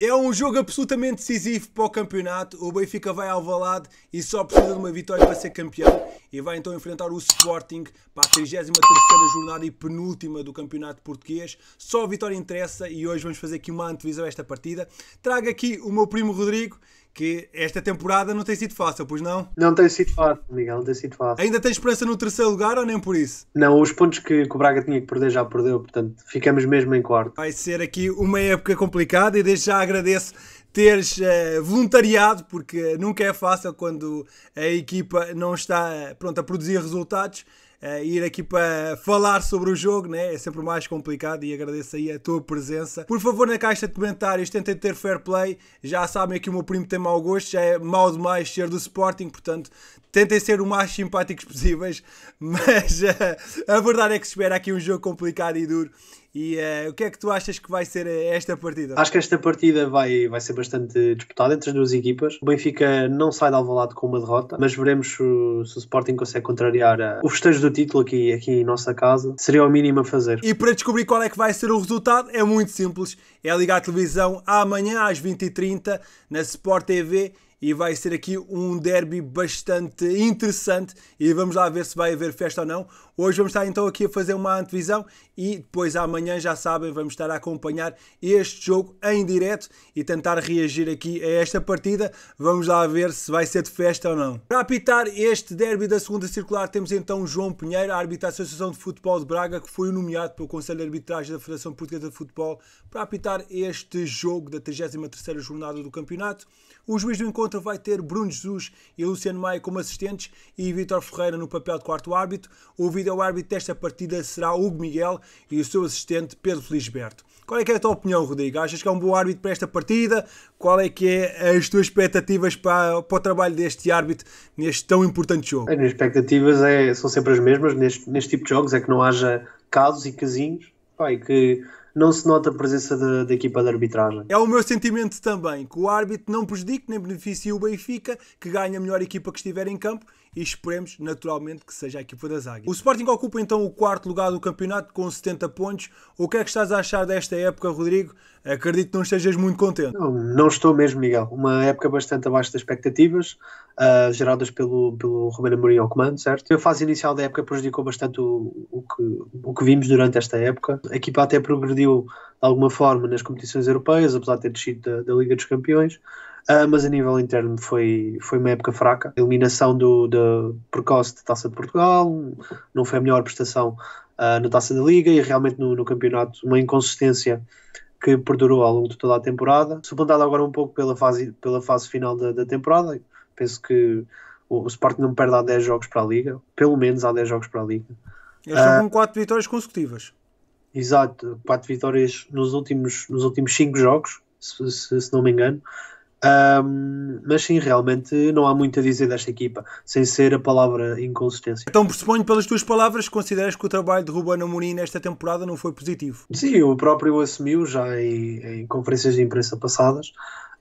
É um jogo absolutamente decisivo para o campeonato. O Benfica vai ao Valado e só precisa de uma vitória para ser campeão. E vai então enfrentar o Sporting para a 33 jornada e penúltima do campeonato português. Só a vitória interessa e hoje vamos fazer aqui uma antevisão a esta partida. Trago aqui o meu primo Rodrigo, que esta temporada não tem sido fácil, pois não? Não tem sido fácil, Miguel, não tem sido fácil. Ainda tem esperança no terceiro lugar ou nem por isso? Não, os pontos que, o Braga tinha que perder já perdeu, portanto ficamos mesmo em quarto. Vai ser aqui uma época complicada e desde já agradeço teres uh, voluntariado, porque nunca é fácil quando a equipa não está eh, pronto a produzir resultados uh, ir aqui para falar sobre o jogo, né? é sempre mais complicado e agradeço aí a tua presença. Por favor, na caixa de comentários, tentem ter fair play. Já sabem que o meu primo tem mau gosto, já é mau demais ser do Sporting, portanto, tentem ser o mais simpáticos possíveis, mas uh, a verdade é que se espera aqui um jogo complicado e duro e uh, o que é que tu achas que vai ser eh, esta partida? Acho que esta partida vai, vai ser bastante disputada entre as duas equipas. O Benfica não sai de Alvalade com uma derrota, mas veremos se, o, se o Sporting consegue contrariar eh, o festejo do título aqui, aqui em nossa casa. Seria o mínimo a fazer. E para descobrir qual é que vai ser o resultado, é muito simples. É ligar a televisão amanhã às 20h30 na Sport TV e vai ser aqui um derby bastante interessante e vamos lá ver se vai haver festa ou não. Hoje vamos estar então aqui a fazer uma antevisão e depois amanhã, já sabem, vamos estar a acompanhar este jogo em direto e tentar reagir aqui a esta partida. Vamos lá ver se vai ser de festa ou não. Para apitar este derby da segunda circular temos então João Pinheiro, árbitro da Associação de Futebol de Braga, que foi nomeado pelo Conselho de Arbitragem da Federação Portuguesa de Futebol para apitar este jogo da 33ª jornada do campeonato. O juiz do encontro vai ter Bruno Jesus e Luciano Maia como assistentes e Vitor Ferreira no papel de quarto árbitro. O dúvida, o árbitro desta partida será Hugo Miguel e o seu assistente Pedro Felisberto. Qual é, é a tua opinião, Rodrigo? Achas que é um bom árbitro para esta partida? Qual é que é as tuas expectativas para, para o trabalho deste árbitro neste tão importante jogo? As minhas expectativas é, são sempre as mesmas neste, neste, tipo de jogos, é que não haja casos e casinhos, e que não se nota a presença da, equipa de arbitragem. É o meu sentimento também, que o árbitro não prejudique nem beneficie o Benfica, que ganha a melhor equipa que estiver em campo e esperemos naturalmente que seja a equipa das Águias. O Sporting ocupa então o quarto lugar do campeonato com 70 pontos. O que é que estás a achar desta época, Rodrigo? Acredito que não estejas muito contente. Não, não estou mesmo, Miguel. Uma época bastante abaixo das expectativas, uh, geradas pelo, pelo Romero Mourinho ao comando, certo? A fase inicial da época prejudicou bastante o, o, que, o que vimos durante esta época. A equipa até progrediu de alguma forma nas competições europeias, apesar de ter descido da, da Liga dos Campeões. Uh, mas a nível interno foi, foi uma época fraca. A eliminação do, do precoce de Taça de Portugal, não foi a melhor prestação uh, na Taça da Liga e realmente no, no, campeonato uma inconsistência que perdurou ao longo de toda a temporada. Suplantado agora um pouco pela fase, pela fase final da, da temporada, penso que o, Sport Sporting não perde há 10 jogos para a Liga, pelo menos há 10 jogos para a Liga. Eles estão uh, com 4 vitórias consecutivas. Exato, 4 vitórias nos últimos 5 nos últimos cinco jogos, se, se, se não me engano. Um, mas sim, realmente não há muito a dizer desta equipa, sem ser a palavra inconsistência. Então, pressuponho pelas tuas palavras, consideras que o trabalho de Ruben Amorim nesta temporada não foi positivo? Sim, o próprio assumiu já em, em conferências de imprensa passadas.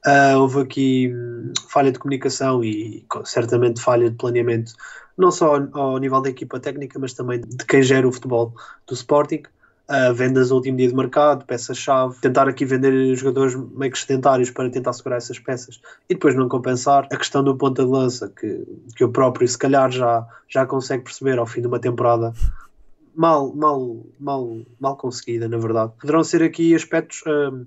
Uh, houve aqui hum, falha de comunicação e certamente falha de planeamento, não só ao, ao nível da equipa técnica, mas também de quem gera o futebol do Sporting a vendas no último dia de mercado, peças-chave, tentar aqui vender jogadores meio que sedentários para tentar segurar essas peças e depois não compensar. A questão do ponta de lança, que, que o próprio se calhar já, já consegue perceber ao fim de uma temporada mal, mal, mal, mal conseguida, na verdade. Poderão ser aqui aspectos. Hum,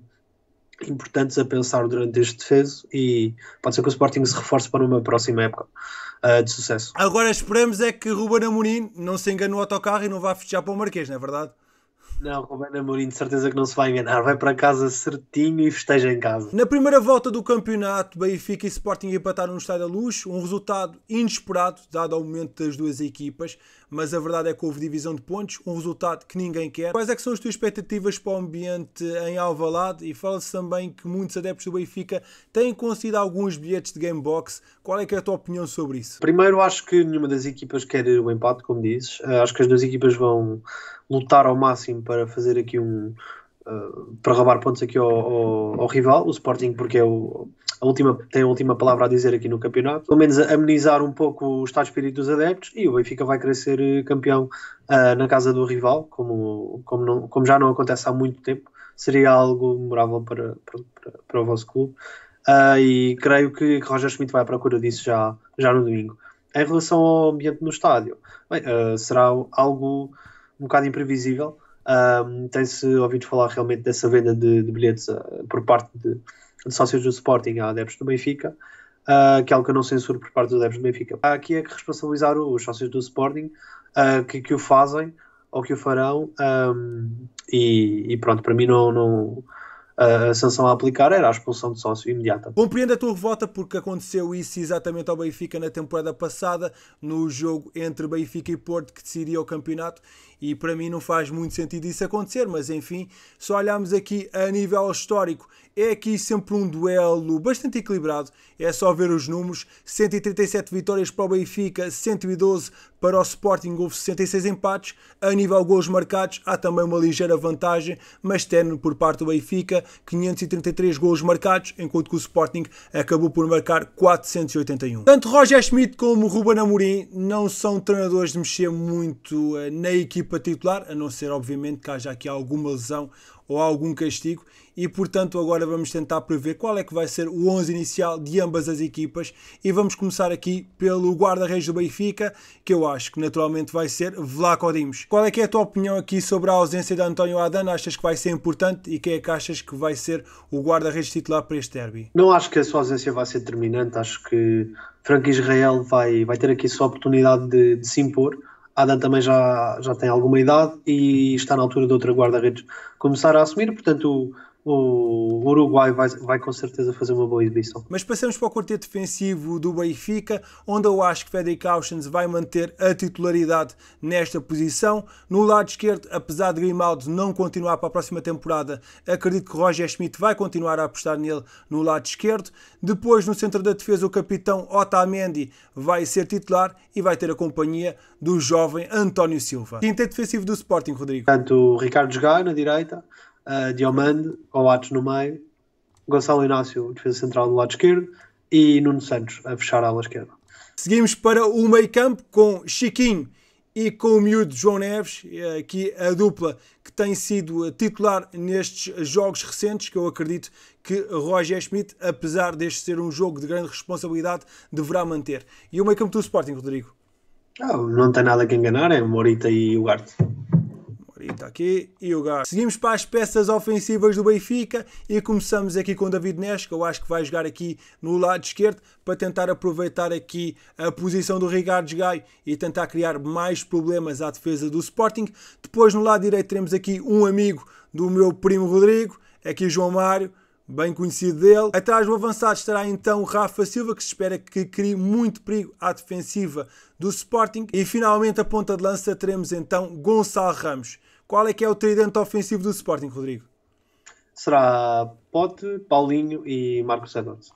importantes a pensar durante este defeso e pode ser que o Sporting se reforce para uma próxima época uh, de sucesso. Agora esperamos é que Ruben Amorim não se engane no autocarro e não vá fechar para o Marquês, não é verdade? Não, com o Ben Amorim de certeza que não se vai enganar. Vai para casa certinho e festeja em casa. Na primeira volta do campeonato, Benfica e Sporting empataram no Estádio da Luz. Um resultado inesperado, dado ao momento das duas equipas mas a verdade é que houve divisão de pontos, um resultado que ninguém quer. Quais é que são as tuas expectativas para o ambiente em Alvalade? E fala-se também que muitos adeptos do Benfica têm conseguido alguns bilhetes de Gamebox. Qual é que é a tua opinião sobre isso? Primeiro, acho que nenhuma das equipas quer o empate, como dizes. Eh, acho que as duas equipas vão lutar ao máximo para fazer aqui um eh, para roubar pontos aqui ao, ao, ao, rival, o Sporting, porque é o, a última, tem a última palavra a dizer aqui no campeonato. Pelo menos amenizar um pouco o estado de espírito dos adeptos e o Benfica vai querer ser eh, campeão uh, na casa do rival, como, como, não, como já não acontece há muito tempo. Seria algo memorável para, para, para o vosso clube. Uh, e creio que Roger Schmidt vai à procura disso já, já no domingo. Em relação ao ambiente no estádio, bem, uh, será algo um bocado imprevisível, um, Tem-se ouvido falar realmente dessa venda de, de bilhetes uh, por parte de, de, sócios do Sporting a adeptos do Benfica, uh, que é algo que eu não censuro por parte dos adeptos do Benfica. Aqui é que responsabilizar os sócios do Sporting uh, que, que, o fazem ou que o farão, um, e, e, pronto, para mim não, não a sanção a aplicar era a expulsão de sócio imediata. Compreendo a tua revolta porque aconteceu isso exatamente ao Benfica na temporada passada, no jogo entre Benfica e Porto, que decidia o campeonato, e para mim não faz muito sentido isso acontecer, mas enfim, só olharmos aqui a nível histórico, é aqui sempre um duelo bastante equilibrado, é só ver os números, 137 vitórias para o Benfica, 112 para o Sporting, houve 66 empates, a nível gols marcados há também uma ligeira vantagem, mas terno por parte do Benfica, 533 gols marcados, enquanto que o Sporting acabou por marcar 481. Tanto Roger Schmidt como Ruben Amorim não são treinadores de mexer muito eh, na equipa para titular, a não ser, obviamente, que haja aqui alguma lesão ou algum castigo. E, portanto, agora vamos tentar prever qual é que vai ser o 11 inicial de ambas as equipas. E vamos começar aqui pelo guarda-reis do Benfica, que eu acho que naturalmente vai ser Vlaco Dimos. Qual é que é a tua opinião aqui sobre a ausência de António Adan? Achas que vai ser importante e quem é que achas que vai ser o guarda-reis titular para este derby? Não acho que a sua ausência vai ser determinante. Acho que Franco Israel vai, vai ter aqui sua oportunidade de, de se impor Adam também já, já tem alguma idade e está na altura de outra guarda-redes começar a assumir, portanto o Uruguai vai, vai com certeza fazer uma boa exibição. Mas passamos para o quarteto defensivo do Benfica, onde eu acho que Federico Auschens vai manter a titularidade nesta posição. No lado esquerdo, apesar de Grimaldo não continuar para a próxima temporada, acredito que Roger Schmidt vai continuar a apostar nele no lado esquerdo. Depois, no centro da defesa, o capitão Otamendi vai ser titular e vai ter a companhia do jovem António Silva. Quinteto defensivo do Sporting, Rodrigo. Portanto, Ricardo Jogar na direita, uh, Diomande, com o Atos no meio, Gonçalo Inácio, defesa central do lado esquerdo, e Nuno Santos, a fechar a ala esquerda. Seguimos para o meio campo com Chiquinho e com o miúdo João Neves, eh, aqui a dupla que tem sido titular nestes jogos recentes, que eu acredito que Roger Schmidt, apesar deste ser um jogo de grande responsabilidade, deverá manter. E o meio campo do Sporting, Rodrigo? Oh, não tem nada que enganar, é Morita e Ugarte. Está aqui e o gajo. Seguimos para as peças ofensivas do Benfica e começamos aqui com o David Neres, que eu acho que vai jogar aqui no lado esquerdo para tentar aproveitar aqui a posição do Ricardo Gaio e tentar criar mais problemas à defesa do Sporting. Depois no lado direito teremos aqui um amigo do meu primo Rodrigo, aqui João Mário, bem conhecido dele. Atrás do avançado estará então Rafa Silva, que se espera que crie muito perigo à defensiva do Sporting. E finalmente a ponta de lança teremos então Gonçalo Ramos. Qual é que é o tridente ofensivo do Sporting, Rodrigo? Será Pote, Paulinho e Marcos Edwards.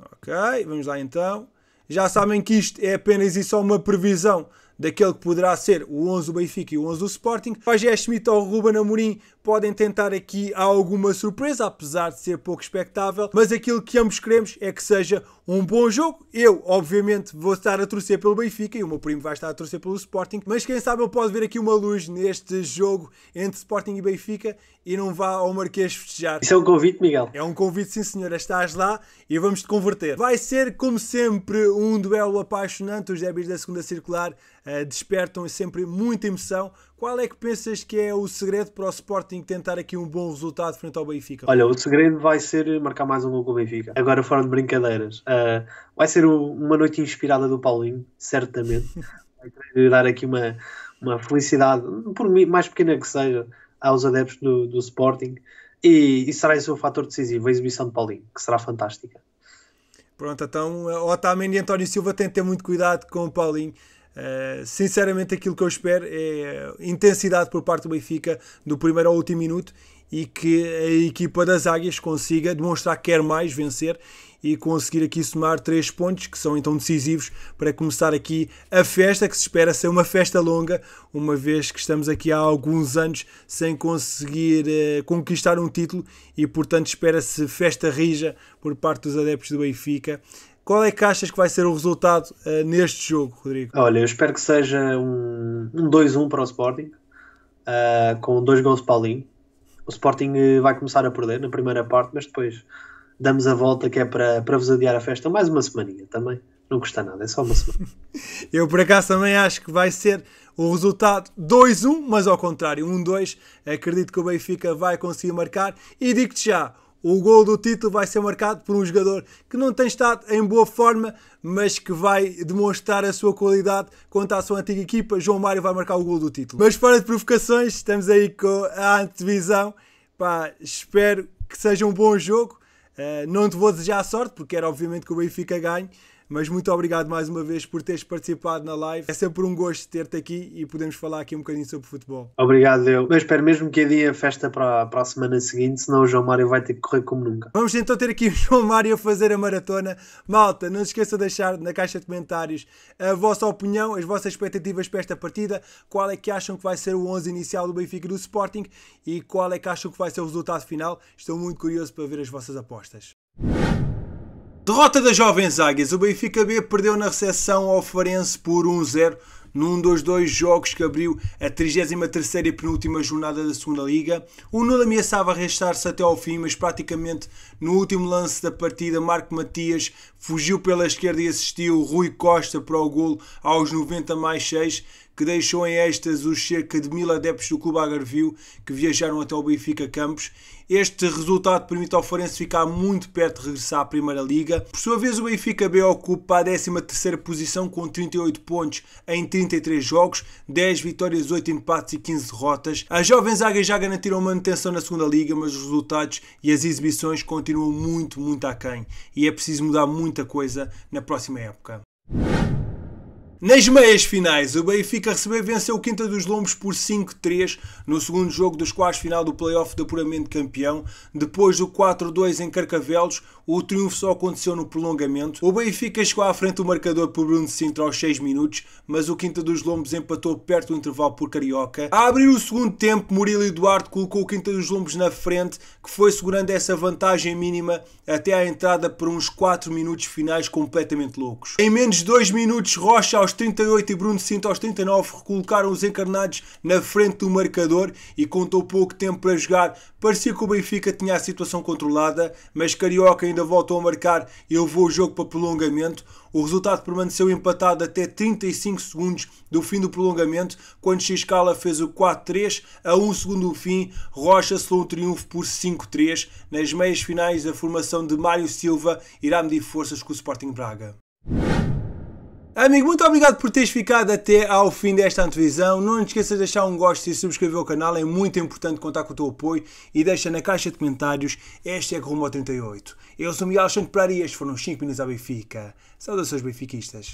Ok, vamos lá então. Já sabem que isto é apenas e só uma previsão daquele que poderá ser o 11 do Benfica e o 11 do Sporting. Roger Schmidt ou Ruben Amorim podem tentar aqui alguma surpresa, apesar de ser pouco expectável, mas aquilo que ambos queremos é que seja um bom jogo. Eu, obviamente, vou estar a torcer pelo Benfica e o meu primo vai estar a torcer pelo Sporting, mas quem sabe eu posso ver aqui uma luz neste jogo entre Sporting e Benfica e não vá ao Marquês festejar. Isso é um convite, Miguel? É um convite, sim senhora. Estás lá e vamos te converter. Vai ser, como sempre, um duelo apaixonante. Os débiles da segunda circular uh, despertam sempre muita emoção qual é que pensas que é o segredo para o Sporting tentar aqui um bom resultado frente ao Benfica? Olha, o segredo vai ser marcar mais um gol com o Benfica. Agora, fora de brincadeiras, uh, vai ser o, uma noite inspirada do Paulinho, certamente. vai dar aqui uma, uma felicidade, por mim, mais pequena que seja, aos adeptos do, do Sporting. E, e, será esse o fator decisivo, a exibição de Paulinho, que será fantástica. Pronto, então eh, Otamendi e António Silva têm de ter muito cuidado com o Paulinho. Eh, sinceramente, aquilo que eu espero é intensidade por parte do Benfica do primeiro ao último minuto e que a equipa das Águias consiga demonstrar que quer mais vencer e conseguir aqui somar três pontos que são então decisivos para começar aqui a festa que se espera ser uma festa longa, uma vez que estamos aqui há alguns anos sem conseguir eh, conquistar um título e portanto espera-se festa rija por parte dos adeptos do Benfica qual é que achas que vai ser o resultado uh, neste jogo, Rodrigo? Olha, eu espero que seja um, um 2-1 para o Sporting, uh, com dois gols de Paulinho. O Sporting eh, vai começar a perder na primeira parte, mas depois damos a volta que é para, para vos adiar a festa mais uma semaninha também. Não custa nada, é só uma semana. eu por acaso também acho que vai ser o resultado 2-1, mas ao contrário, 1-2. Acredito que o Benfica vai conseguir marcar e digo-te já, o gol do título vai ser marcado por um jogador que não tem estado em boa forma, mas que vai demonstrar a sua qualidade contra a sua antiga equipa. João Mário vai marcar o gol do título. Mas fora de provocações, estamos aí com a antevisão. Pá, espero que seja um bom jogo. Uh, não te vou desejar sorte, porque era obviamente que o Benfica ganhe, mas muito obrigado mais uma vez por teres participado na live. É sempre um gosto ter-te aqui e podemos falar aqui um bocadinho sobre futebol. Obrigado, eu. Mas espero mesmo que havia a festa para, para a semana seguinte, senão o João Mário vai ter que correr como nunca. Vamos então ter aqui o João Mário a fazer a maratona. Malta, não se esqueça de deixar na caixa de comentários a vossa opinião, as vossas expectativas para esta partida. Qual é que acham que vai ser o 11 inicial do Benfica e do Sporting e qual é que acham que vai ser o resultado final. Estou muito curioso para ver as vossas apostas. Derrota das Jovens Águias. O Benfica B perdeu na recepção ao Farense por 1-0 num dos dois jogos que abriu a 33 e penúltima jornada da segunda Liga. O Nuno ameaçava arrastar-se até ao fim, mas praticamente no último lance da partida, Marco Matias fugiu pela esquerda e assistiu Rui Costa para o golo aos 90 mais 6, que deixou em estas os cerca de mil adeptos do Clube Algarvio que viajaram até o Benfica Campos. Este resultado permite ao Forense ficar muito perto de regressar à Primeira Liga. Por sua vez, o Benfica B ocupa a 13ª posição com 38 pontos em 33 jogos, 10 vitórias, 8 empates e 15 derrotas. As jovens águias já garantiram manutenção na segunda Liga, mas os resultados e as exibições continuam muito, muito aquém. E é preciso mudar muita coisa na próxima época. Nas meias finais, o Benfica recebeu venceu o Quinta dos Lombos por 5-3 no segundo jogo dos quartos final do playoff de apuramento campeão. Depois do 4-2 em Carcavelos, o triunfo só aconteceu no prolongamento. O Benfica chegou à frente do marcador por Bruno Sintra aos 6 minutos, mas o Quinta dos Lombos empatou perto do intervalo por Carioca. A abrir o segundo tempo, Murilo Eduardo colocou o Quinta dos Lombos na frente, que foi segurando essa vantagem mínima até à entrada por uns 4 minutos finais completamente loucos. Em menos de 2 minutos, Rocha aos aos 38 e Bruno Cinto aos 39 recolocaram os encarnados na frente do marcador e contou pouco tempo para jogar. Parecia que o Benfica tinha a situação controlada, mas Carioca ainda voltou a marcar e levou o jogo para prolongamento. O resultado permaneceu empatado até 35 segundos do fim do prolongamento, quando Xiscala fez o 4-3 a 1 segundo do fim. Rocha selou um triunfo por 5-3. Nas meias finais, a formação de Mário Silva irá medir forças com o Sporting Braga. Amigo, muito obrigado por teres ficado até ao fim desta antevisão. Não te esqueças de deixar um gosto e subscrever o canal, é muito importante contar com o teu apoio e deixa na caixa de comentários este é Rumo 38. Eu sou Miguel Alexandre Prari e estes foram os 5 minutos à Benfica. Saudações benfiquistas.